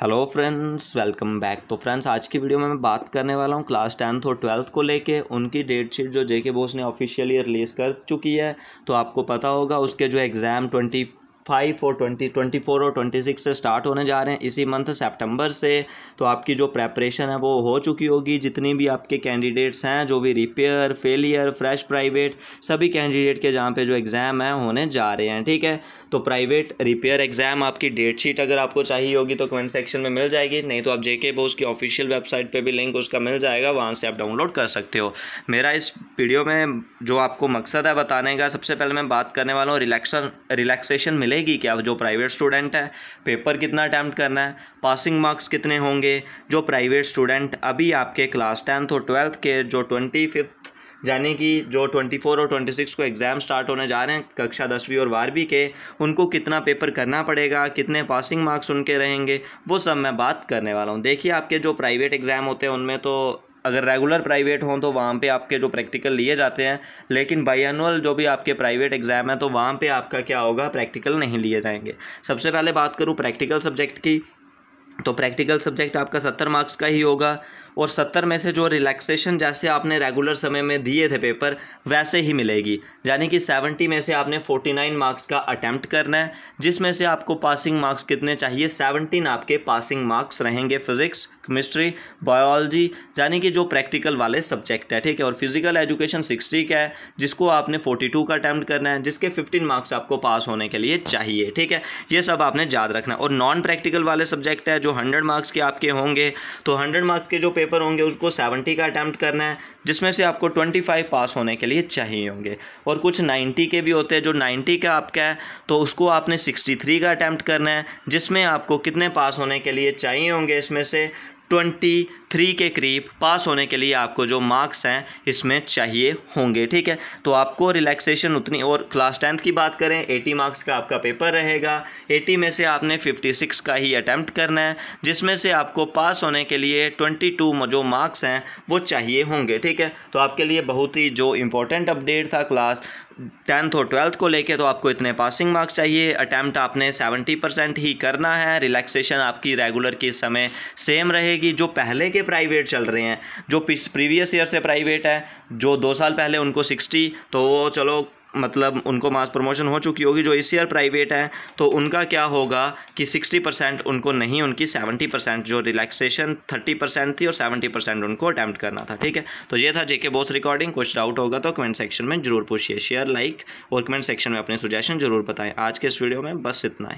hello friends welcome back तो friends आज की वीडियो में मैं बात करने वाला हूँ क्लास टेंथ और ट्वेल्थ को लेके उनकी डेट शीट जो जेके बोस ने ऑफिशियली रिलीज़ कर चुकी है तो आपको पता होगा उसके जो एग्ज़ाम ट्वेंटी फाइव और ट्वेंटी ट्वेंटी फोर और ट्वेंटी सिक्स से स्टार्ट होने जा रहे हैं इसी मंथ सेप्टेम्बर से तो आपकी जो प्रेपरेशन है वो हो चुकी होगी जितनी भी आपके कैंडिडेट्स हैं जो भी रिपेयर फेलियर फ्रेश प्राइवेट सभी कैंडिडेट के जहाँ पे जो एग्ज़ाम है होने जा रहे हैं ठीक है तो प्राइवेट रिपेयर एग्ज़ाम आपकी डेट शीट अगर आपको चाहिए होगी तो कमेंट सेक्शन में मिल जाएगी नहीं तो आप जेके बोस की ऑफिशियल वेबसाइट पर भी लिंक उसका मिल जाएगा वहाँ से आप डाउनलोड कर सकते हो मेरा इस वीडियो में जो आपको मकसद है बताने का सबसे पहले मैं बात करने वाला हूँ रिलैक्सन रिलैक्सेशन मिले रहेगी क्या जो प्राइवेट स्टूडेंट है पेपर कितना अटैम्प्ट करना है पासिंग मार्क्स कितने होंगे जो प्राइवेट स्टूडेंट अभी आपके क्लास टेंथ और ट्वेल्थ के जो ट्वेंटी फिफ्थ यानी कि जो ट्वेंटी फोर और ट्वेंटी सिक्स को एग्ज़ाम स्टार्ट होने जा रहे हैं कक्षा दसवीं और बारहवीं के उनको कितना पेपर करना पड़ेगा कितने पासिंग मार्क्स उनके रहेंगे वो सब मैं बात करने वाला हूँ देखिए आपके जो प्राइवेट एग्ज़ाम होते हैं उनमें तो अगर रेगुलर प्राइवेट हों तो वहाँ पे आपके जो प्रैक्टिकल लिए जाते हैं लेकिन बाई एनुअल जो भी आपके प्राइवेट एग्ज़ाम है तो वहाँ पे आपका क्या होगा प्रैक्टिकल नहीं लिए जाएंगे सबसे पहले बात करूँ प्रैक्टिकल सब्जेक्ट की तो प्रैक्टिकल सब्जेक्ट आपका सत्तर मार्क्स का ही होगा और सत्तर में से जो रिलैक्सेशन जैसे आपने रेगुलर समय में दिए थे पेपर वैसे ही मिलेगी यानी कि सेवेंटी में से आपने फोर्टी नाइन मार्क्स का अटैम्प्ट करना है जिसमें से आपको पासिंग मार्क्स कितने चाहिए सेवनटीन आपके पासिंग मार्क्स रहेंगे फिजिक्स केमिस्ट्री बायोलॉजी यानी कि जो प्रैक्टिकल वाले सब्जेक्ट है ठीक है और फिजिकल एजुकेशन सिक्सटी का है जिसको आपने फोर्टी टू का अटैम्प्ट करना है जिसके फिफ्टीन मार्क्स आपको पास होने के लिए चाहिए ठीक है ये सब आपने याद रखना और नॉन प्रैक्टिकल वाले सब्जेक्ट है जो हंड्रेड मार्क्स के आपके होंगे तो हंड्रेड मार्क्स के जो पेपर पेपर होंगे उसको सेवेंटी का अटैम्प्ट करना है जिसमें से आपको ट्वेंटी फाइव पास होने के लिए चाहिए होंगे और कुछ नाइन्टी के भी होते हैं जो नाइन्टी का आपका है तो उसको आपने सिक्सटी थ्री का अटैम्प्ट करना है जिसमें आपको कितने पास होने के लिए चाहिए होंगे इसमें से 23 के करीब पास होने के लिए आपको जो मार्क्स हैं इसमें चाहिए होंगे ठीक है तो आपको रिलैक्सेशन उतनी और क्लास टेंथ की बात करें 80 मार्क्स का आपका पेपर रहेगा 80 में से आपने 56 का ही अटैम्प्ट करना है जिसमें से आपको पास होने के लिए 22 जो मार्क्स हैं वो चाहिए होंगे ठीक है तो आपके लिए बहुत ही जो इम्पोर्टेंट अपडेट था क्लास टेंथ और ट्वेल्थ को लेके तो आपको इतने पासिंग मार्क्स चाहिए अटैम्प्ट आपने सेवेंटी परसेंट ही करना है रिलैक्सेशन आपकी रेगुलर के समय सेम रहेगी कि जो पहले के प्राइवेट चल रहे हैं जो प्रीवियस ईयर से प्राइवेट है जो दो साल पहले उनको सिक्सटी तो वो चलो मतलब उनको मास प्रमोशन हो चुकी होगी जो इस ईयर प्राइवेट हैं तो उनका क्या होगा कि सिक्सटी परसेंट उनको नहीं उनकी सेवेंटी परसेंट जो रिलैक्सेशन थर्टी परसेंट थी और सेवेंटी परसेंट उनको अटैम्प्ट करना था ठीक है तो ये था जेके बोस रिकॉर्डिंग कुछ डाउट होगा तो कमेंट सेक्शन में जरूर पूछिए शेयर लाइक और कमेंट सेक्शन में अपने सुजेशन जरूर बताएं आज के इस वीडियो में बस इतना है